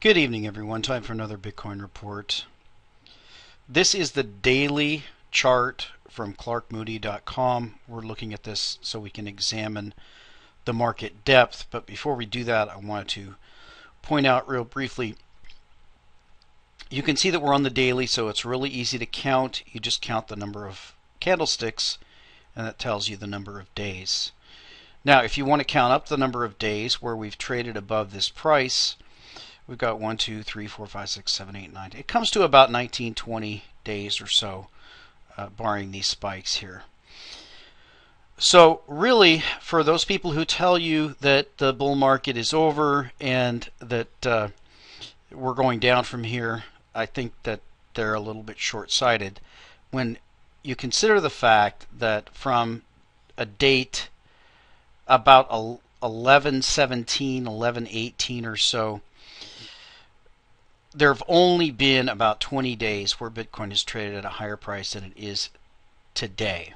Good evening, everyone. Time for another Bitcoin report. This is the daily chart from clarkmoody.com. We're looking at this so we can examine the market depth. But before we do that, I wanted to point out real briefly you can see that we're on the daily, so it's really easy to count. You just count the number of candlesticks, and that tells you the number of days. Now, if you want to count up the number of days where we've traded above this price, we've got 1, 2, 3, 4, 5, 6, 7, 8, 9. It comes to about 19, 20 days or so, uh, barring these spikes here. So, really, for those people who tell you that the bull market is over and that uh, we're going down from here, I think that they're a little bit short sighted. When you consider the fact that from a date about 1117, 1118 or so, there have only been about 20 days where Bitcoin has traded at a higher price than it is today.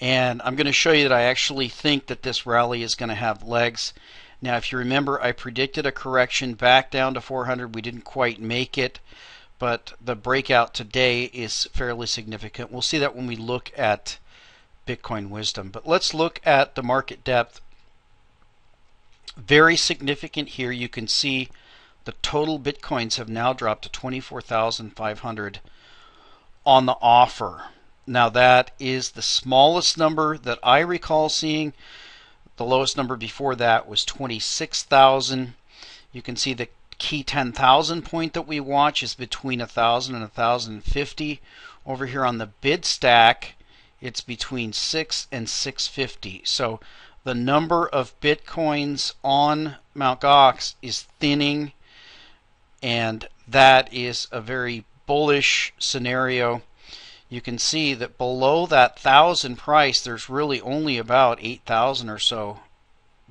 And I'm going to show you that I actually think that this rally is going to have legs. Now, if you remember, I predicted a correction back down to 400. We didn't quite make it, but the breakout today is fairly significant. We'll see that when we look at Bitcoin wisdom. But let's look at the market depth. Very significant here. You can see the total bitcoins have now dropped to 24,500 on the offer. Now, that is the smallest number that I recall seeing. The lowest number before that was 26,000. You can see the key 10,000 point that we watch is between 1,000 and 1,050. Over here on the bid stack, it's between 6 and 650. So the number of bitcoins on Mt. Gox is thinning and that is a very bullish scenario. You can see that below that thousand price, there's really only about 8,000 or so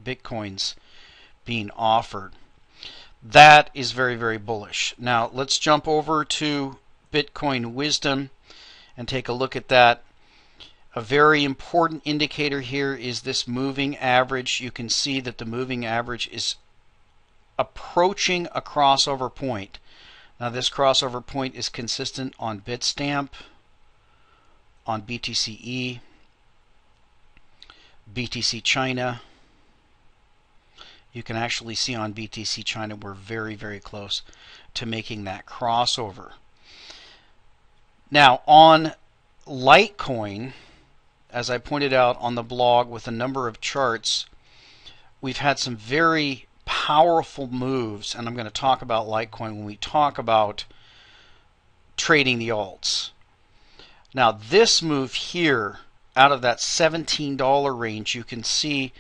bitcoins being offered. That is very, very bullish. Now let's jump over to Bitcoin Wisdom and take a look at that. A very important indicator here is this moving average. You can see that the moving average is approaching a crossover point. Now, this crossover point is consistent on Bitstamp, on BTCE, BTC China. You can actually see on BTC China we're very, very close to making that crossover. Now, on Litecoin, as I pointed out on the blog with a number of charts, we've had some very powerful moves, and I'm going to talk about Litecoin when we talk about trading the alts. Now, this move here out of that $17 range, you can see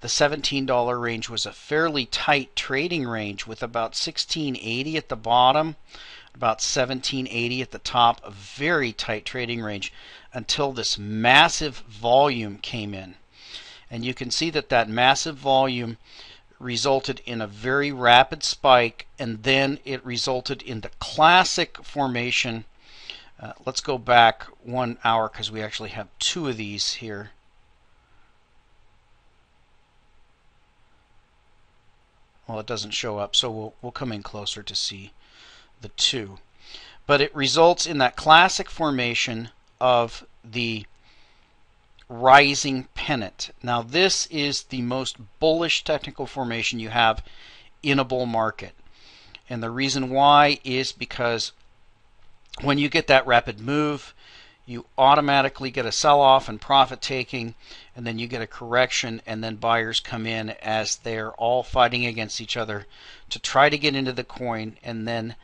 the $17 range was a fairly tight trading range with about 1680 at the bottom, about 1780 at the top, a very tight trading range until this massive volume came in. And you can see that that massive volume resulted in a very rapid spike, and then it resulted in the classic formation. Uh, let's go back one hour because we actually have two of these here. Well, it doesn't show up, so we'll, we'll come in closer to see the two. But it results in that classic formation of the rising pennant. Now, this is the most bullish technical formation you have in a bull market. And the reason why is because when you get that rapid move, you automatically get a sell off and profit taking, and then you get a correction, and then buyers come in as they're all fighting against each other to try to get into the coin. And then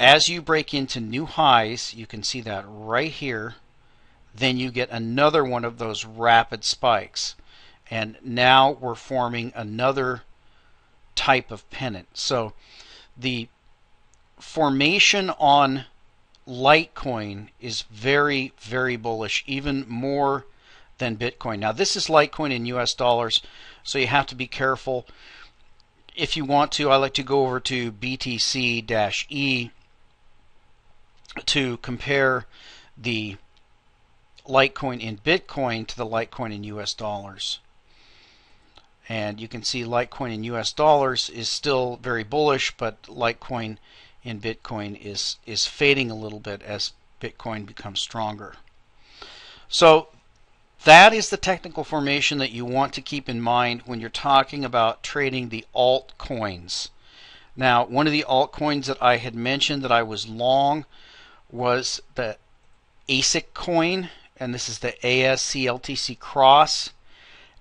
as you break into new highs, you can see that right here then you get another one of those rapid spikes. And now we're forming another type of pennant. So the formation on Litecoin is very, very bullish, even more than Bitcoin. Now, this is Litecoin in US dollars, so you have to be careful. If you want to, I like to go over to BTC E to compare the Litecoin in Bitcoin to the Litecoin in US dollars. And you can see Litecoin in US dollars is still very bullish, but Litecoin in Bitcoin is, is fading a little bit as Bitcoin becomes stronger. So that is the technical formation that you want to keep in mind when you're talking about trading the altcoins. Now, one of the altcoins that I had mentioned that I was long was the ASIC coin, and this is the ASCLTC cross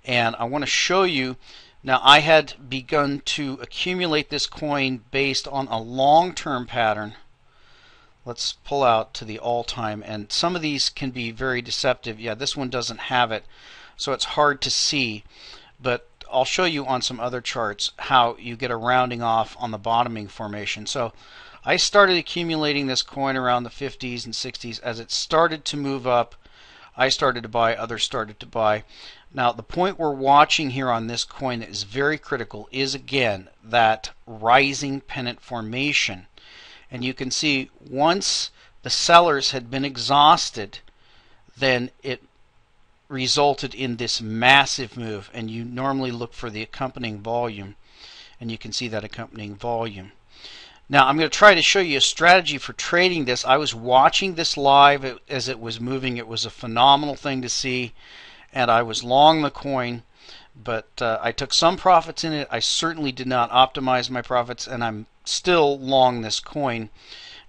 and I want to show you now I had begun to accumulate this coin based on a long-term pattern let's pull out to the all-time and some of these can be very deceptive yeah this one doesn't have it so it's hard to see but I'll show you on some other charts how you get a rounding off on the bottoming formation so I started accumulating this coin around the 50s and 60s as it started to move up I started to buy, others started to buy. Now, the point we're watching here on this coin that is very critical is again that rising pennant formation. And you can see once the sellers had been exhausted, then it resulted in this massive move. And you normally look for the accompanying volume, and you can see that accompanying volume. Now I'm going to try to show you a strategy for trading this. I was watching this live as it was moving. It was a phenomenal thing to see and I was long the coin but uh, I took some profits in it. I certainly did not optimize my profits and I'm still long this coin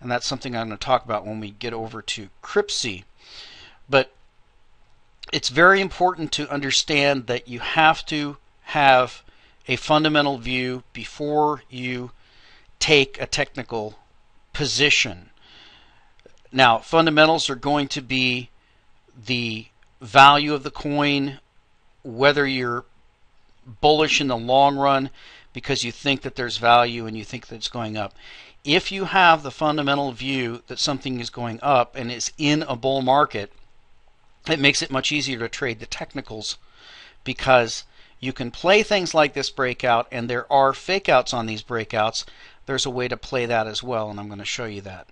and that's something I'm going to talk about when we get over to Cripsy. But it's very important to understand that you have to have a fundamental view before you take a technical position. Now, fundamentals are going to be the value of the coin, whether you're bullish in the long run because you think that there's value and you think that it's going up. If you have the fundamental view that something is going up and is in a bull market, it makes it much easier to trade the technicals because you can play things like this breakout and there are fakeouts on these breakouts there's a way to play that as well, and I'm going to show you that.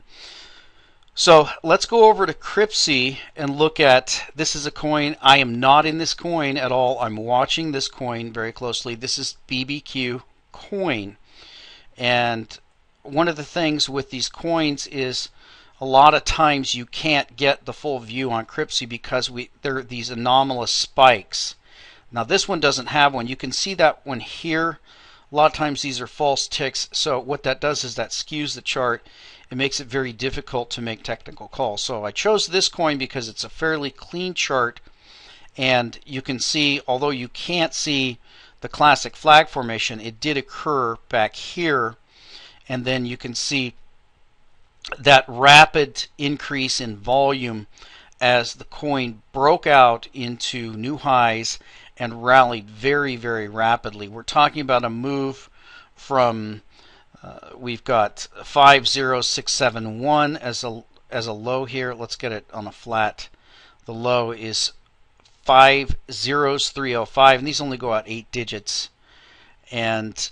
So let's go over to Cripsy and look at this is a coin. I am not in this coin at all. I'm watching this coin very closely. This is BBQ coin. And one of the things with these coins is a lot of times you can't get the full view on Cripsy because we there are these anomalous spikes. Now this one doesn't have one. You can see that one here a lot of times these are false ticks. So what that does is that skews the chart. It makes it very difficult to make technical calls. So I chose this coin because it's a fairly clean chart. And you can see, although you can't see the classic flag formation, it did occur back here. And then you can see that rapid increase in volume as the coin broke out into new highs and rallied very, very rapidly. We're talking about a move from uh, we've got 50671 as a as a low here. Let's get it on a flat. The low is 50305 and these only go out 8 digits and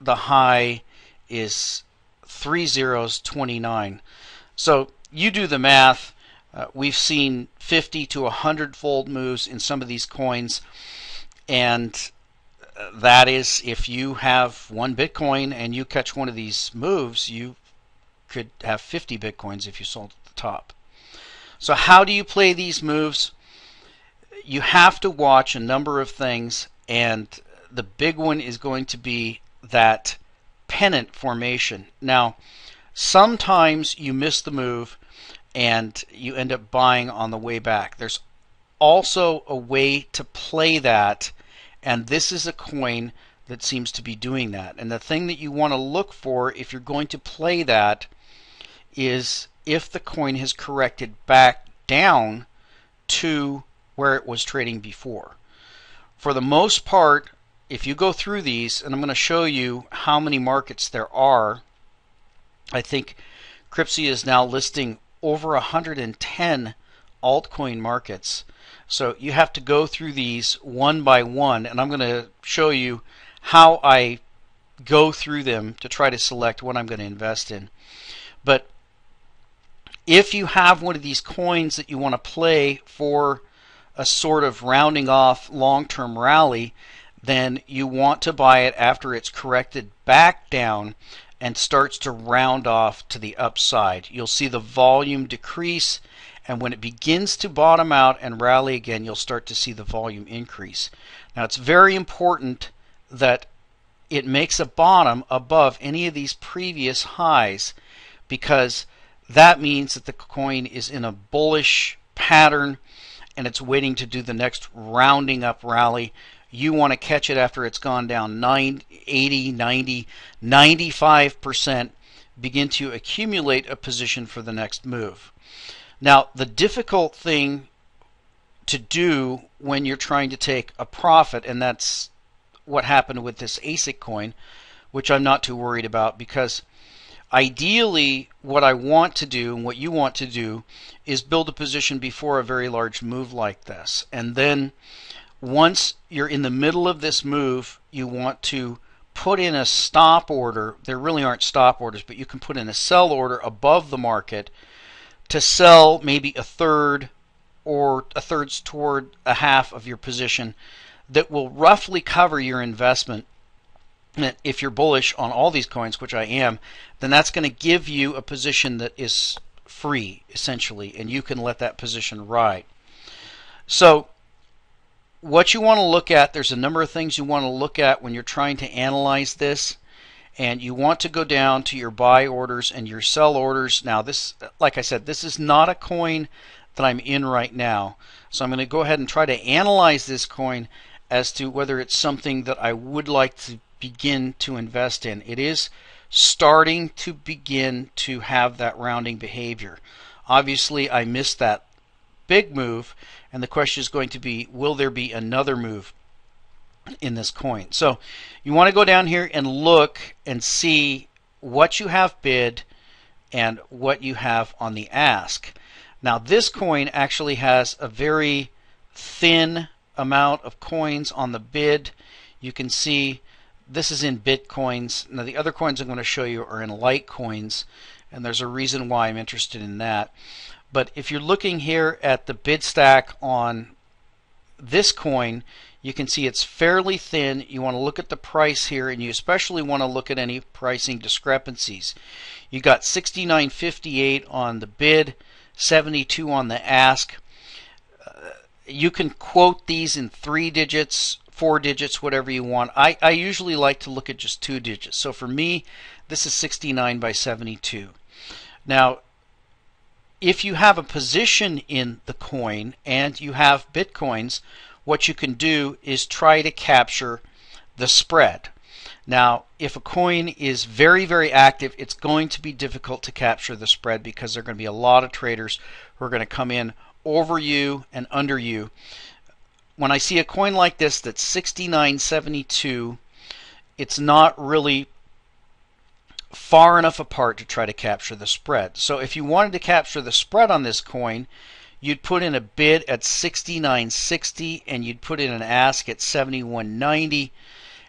the high is 3029. So you do the math uh, we've seen 50 to 100 fold moves in some of these coins, and uh, that is if you have one Bitcoin and you catch one of these moves, you could have 50 Bitcoins if you sold at the top. So, how do you play these moves? You have to watch a number of things, and the big one is going to be that pennant formation. Now, sometimes you miss the move and you end up buying on the way back. There's also a way to play that, and this is a coin that seems to be doing that. And the thing that you want to look for if you're going to play that is if the coin has corrected back down to where it was trading before. For the most part, if you go through these, and I'm going to show you how many markets there are, I think Cripsy is now listing over 110 altcoin markets. So you have to go through these one by one, and I'm going to show you how I go through them to try to select what I'm going to invest in. But if you have one of these coins that you want to play for a sort of rounding off long term rally, then you want to buy it after it's corrected back down and starts to round off to the upside. You'll see the volume decrease, and when it begins to bottom out and rally again, you'll start to see the volume increase. Now, it's very important that it makes a bottom above any of these previous highs because that means that the coin is in a bullish pattern and it's waiting to do the next rounding up rally you want to catch it after it's gone down 90, 80, 90, 95%, begin to accumulate a position for the next move. Now, the difficult thing to do when you're trying to take a profit, and that's what happened with this ASIC coin, which I'm not too worried about because ideally what I want to do and what you want to do is build a position before a very large move like this and then once you're in the middle of this move, you want to put in a stop order. There really aren't stop orders, but you can put in a sell order above the market to sell maybe a third or a third toward a half of your position that will roughly cover your investment. If you're bullish on all these coins, which I am, then that's going to give you a position that is free essentially, and you can let that position ride. So what you want to look at, there's a number of things you want to look at when you're trying to analyze this. And you want to go down to your buy orders and your sell orders. Now, this, like I said, this is not a coin that I'm in right now. So I'm going to go ahead and try to analyze this coin as to whether it's something that I would like to begin to invest in. It is starting to begin to have that rounding behavior. Obviously, I missed that big move, and the question is going to be will there be another move in this coin? So you want to go down here and look and see what you have bid and what you have on the ask. Now this coin actually has a very thin amount of coins on the bid. You can see this is in bitcoins. Now the other coins I'm going to show you are in litecoins and there's a reason why I'm interested in that. But if you're looking here at the bid stack on this coin, you can see it's fairly thin. You want to look at the price here, and you especially want to look at any pricing discrepancies. You got 69.58 on the bid, 72 on the ask. Uh, you can quote these in three digits, four digits, whatever you want. I, I usually like to look at just two digits. So for me, this is 69 by 72. Now, if you have a position in the coin and you have bitcoins, what you can do is try to capture the spread. Now, if a coin is very, very active, it's going to be difficult to capture the spread because there are going to be a lot of traders who are going to come in over you and under you. When I see a coin like this that's 69.72, it's not really far enough apart to try to capture the spread. So if you wanted to capture the spread on this coin, you'd put in a bid at 69.60 and you'd put in an ask at 71.90.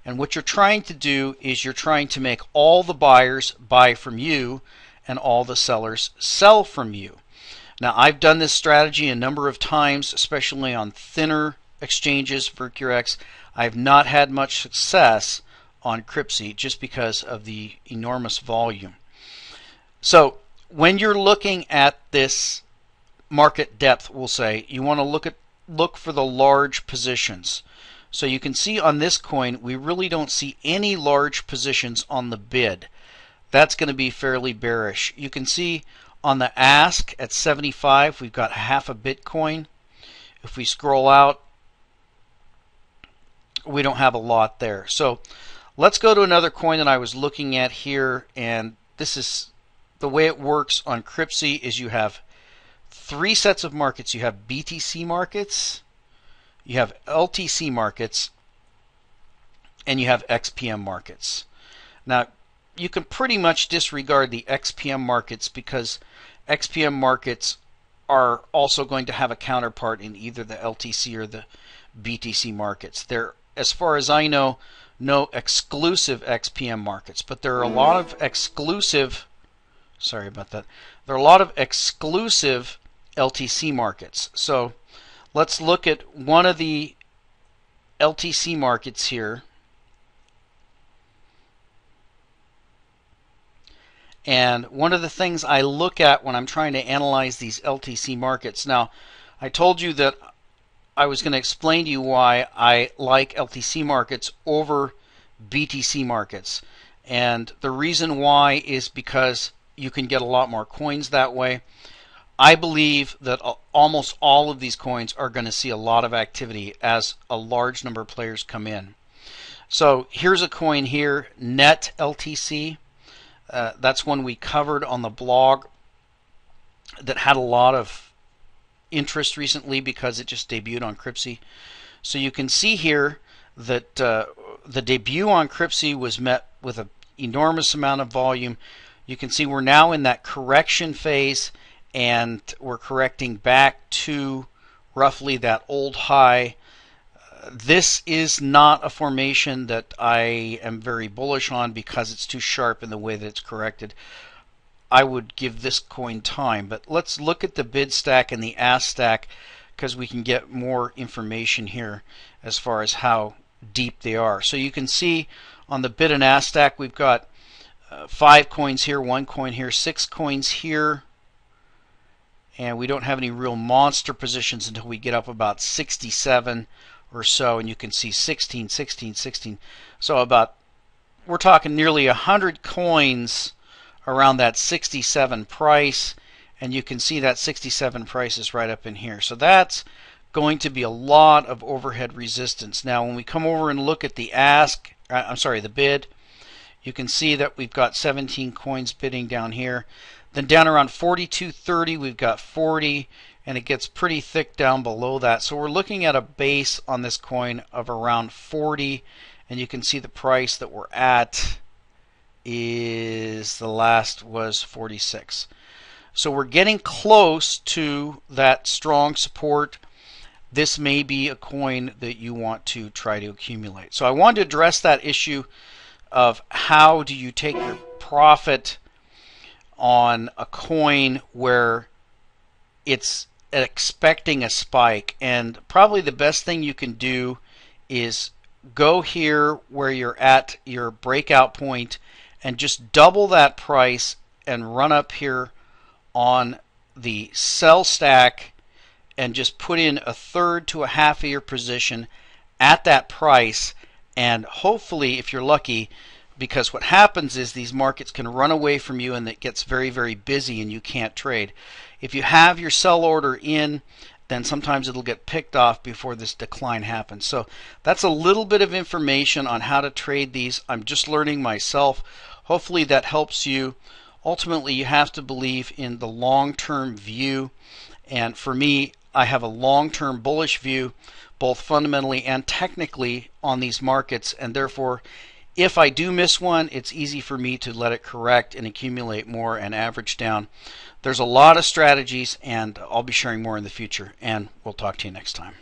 And what you're trying to do is you're trying to make all the buyers buy from you and all the sellers sell from you. Now, I've done this strategy a number of times, especially on thinner exchanges for I've not had much success on Cripsy just because of the enormous volume. So when you're looking at this market depth, we'll say you want to look at look for the large positions. So you can see on this coin, we really don't see any large positions on the bid. That's going to be fairly bearish. You can see on the ask at 75, we've got half a Bitcoin. If we scroll out, we don't have a lot there. So Let's go to another coin that I was looking at here, and this is the way it works on Cripsy is you have three sets of markets. You have BTC markets, you have LTC markets, and you have XPM markets. Now, you can pretty much disregard the XPM markets because XPM markets are also going to have a counterpart in either the LTC or the BTC markets. They're, as far as I know, no exclusive XPM markets, but there are a lot of exclusive sorry about that. There are a lot of exclusive LTC markets. So let's look at one of the LTC markets here. And one of the things I look at when I'm trying to analyze these LTC markets. Now, I told you that I was going to explain to you why I like LTC markets over BTC markets. And the reason why is because you can get a lot more coins that way. I believe that almost all of these coins are going to see a lot of activity as a large number of players come in. So here's a coin here, Net LTC. Uh, that's one we covered on the blog that had a lot of interest recently because it just debuted on Cripsy. So you can see here that uh, the debut on Cripsy was met with an enormous amount of volume. You can see we're now in that correction phase and we're correcting back to roughly that old high. Uh, this is not a formation that I am very bullish on because it's too sharp in the way that it's corrected. I would give this coin time. But let's look at the bid stack and the ask stack because we can get more information here as far as how deep they are. So you can see on the bid and ask stack we've got uh, five coins here, one coin here, six coins here, and we don't have any real monster positions until we get up about 67 or so, and you can see 16, 16, 16. So about we're talking nearly 100 coins around that 67 price and you can see that 67 price is right up in here. So that's going to be a lot of overhead resistance. Now when we come over and look at the ask, uh, I'm sorry, the bid, you can see that we've got 17 coins bidding down here. Then down around 42.30 we've got 40 and it gets pretty thick down below that. So we're looking at a base on this coin of around 40 and you can see the price that we're at is the last was 46. So we're getting close to that strong support. This may be a coin that you want to try to accumulate. So I want to address that issue of how do you take your profit on a coin where it's expecting a spike and probably the best thing you can do is go here where you're at your breakout point and just double that price and run up here on the sell stack and just put in a third to a half of your position at that price and hopefully if you're lucky because what happens is these markets can run away from you and it gets very very busy and you can't trade if you have your sell order in then sometimes it'll get picked off before this decline happens so that's a little bit of information on how to trade these i'm just learning myself Hopefully that helps you. Ultimately, you have to believe in the long term view. And for me, I have a long term bullish view, both fundamentally and technically, on these markets. And therefore, if I do miss one, it's easy for me to let it correct and accumulate more and average down. There's a lot of strategies, and I'll be sharing more in the future. And we'll talk to you next time.